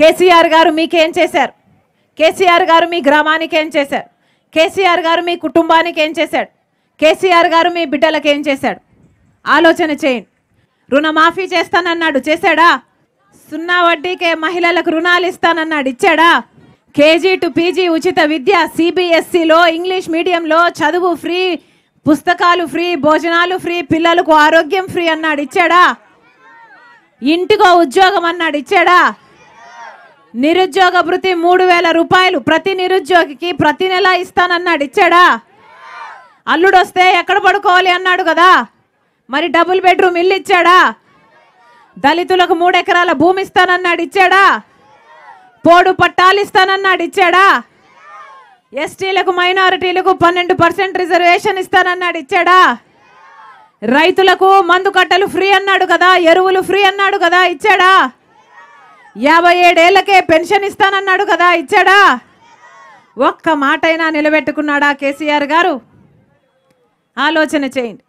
కేసీఆర్ గారు మీకేం చేశారు కేసీఆర్ గారు మీ గ్రామానికి ఏం చేశారు కేసీఆర్ గారు మీ కుటుంబానికి ఏం చేశాడు కేసీఆర్ గారు మీ బిడ్డలకు ఏం చేశాడు ఆలోచన చేయండి రుణమాఫీ చేస్తానన్నాడు చేశాడా సున్నా వడ్డీకే మహిళలకు రుణాలు ఇస్తానన్నాడు ఇచ్చాడా కేజీ టు పీజీ ఉచిత విద్య సిబిఎస్సిలో ఇంగ్లీష్ మీడియంలో చదువు ఫ్రీ పుస్తకాలు ఫ్రీ భోజనాలు ఫ్రీ పిల్లలకు ఆరోగ్యం ఫ్రీ అన్నాడు ఇచ్చాడా ఇంటికో ఉద్యోగం అన్నాడు ఇచ్చాడా నిరుద్యోగ భృతి మూడు వేల రూపాయలు ప్రతి నిరుద్యోగికి ప్రతి నెల ఇస్తానన్నాడు ఇచ్చాడా అల్లుడు వస్తే ఎక్కడ పడుకోవాలి అన్నాడు కదా మరి డబుల్ బెడ్రూమ్ ఇల్లు ఇచ్చాడా దళితులకు ఎకరాల భూమి ఇస్తానన్నాడు ఇచ్చాడా పోడు పట్టాలు ఇస్తానన్నాడు ఇచ్చాడా ఎస్టీలకు మైనారిటీలకు పన్నెండు పర్సెంట్ రిజర్వేషన్ ఇస్తానన్నాడు ఇచ్చాడా రైతులకు మందు కట్టలు ఫ్రీ అన్నాడు కదా ఎరువులు ఫ్రీ అన్నాడు కదా ఇచ్చాడా యాభై ఏడేళ్లకే పెన్షన్ ఇస్తానన్నాడు కదా ఇచ్చాడా ఒక్క మాటైనా నిలబెట్టుకున్నాడా కేసీఆర్ గారు ఆలోచన చేయండి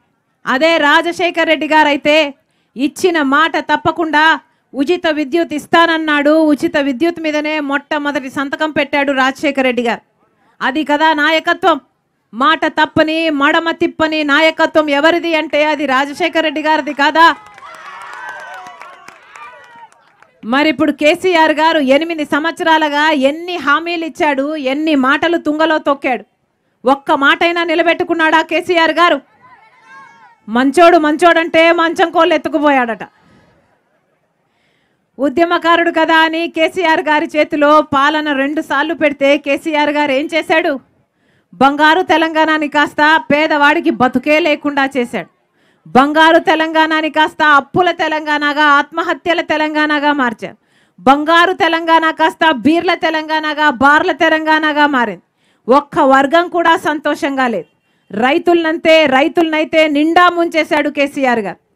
అదే రాజశేఖర్ రెడ్డి గారైతే ఇచ్చిన మాట తప్పకుండా ఉచిత విద్యుత్ ఇస్తానన్నాడు ఉచిత విద్యుత్ మీదనే మొట్టమొదటి సంతకం పెట్టాడు రాజశేఖర రెడ్డి గారు అది కదా నాయకత్వం మాట తప్పని మడమ తిప్పని నాయకత్వం ఎవరిది అంటే అది రాజశేఖర రెడ్డి గారిది కాదా మరి ఇప్పుడు కేసీఆర్ గారు ఎనిమిది సంవత్సరాలుగా ఎన్ని హామీలు ఇచ్చాడు ఎన్ని మాటలు తుంగలో తొక్కాడు ఒక్క మాటైనా నిలబెట్టుకున్నాడా కేసీఆర్ గారు మంచోడు మంచోడంటే మంచం కోళ్ళు ఎత్తుకుపోయాడట ఉద్యమకారుడు కదా అని కేసీఆర్ గారి చేతిలో పాలన రెండు సార్లు పెడితే కేసీఆర్ గారు ఏం చేశాడు బంగారు తెలంగాణని కాస్త పేదవాడికి బతుకే లేకుండా చేశాడు బంగారు తెలంగాణని కాస్త అప్పుల తెలంగాణగా ఆత్మహత్యల తెలంగాణగా మార్చారు బంగారు తెలంగాణ కాస్త బీర్ల తెలంగాణగా బార్ల తెలంగాణగా మారింది ఒక్క వర్గం కూడా సంతోషంగా లేదు రైతులనంతే రైతులనైతే నిండా ముంచేశాడు కేసీఆర్ గారు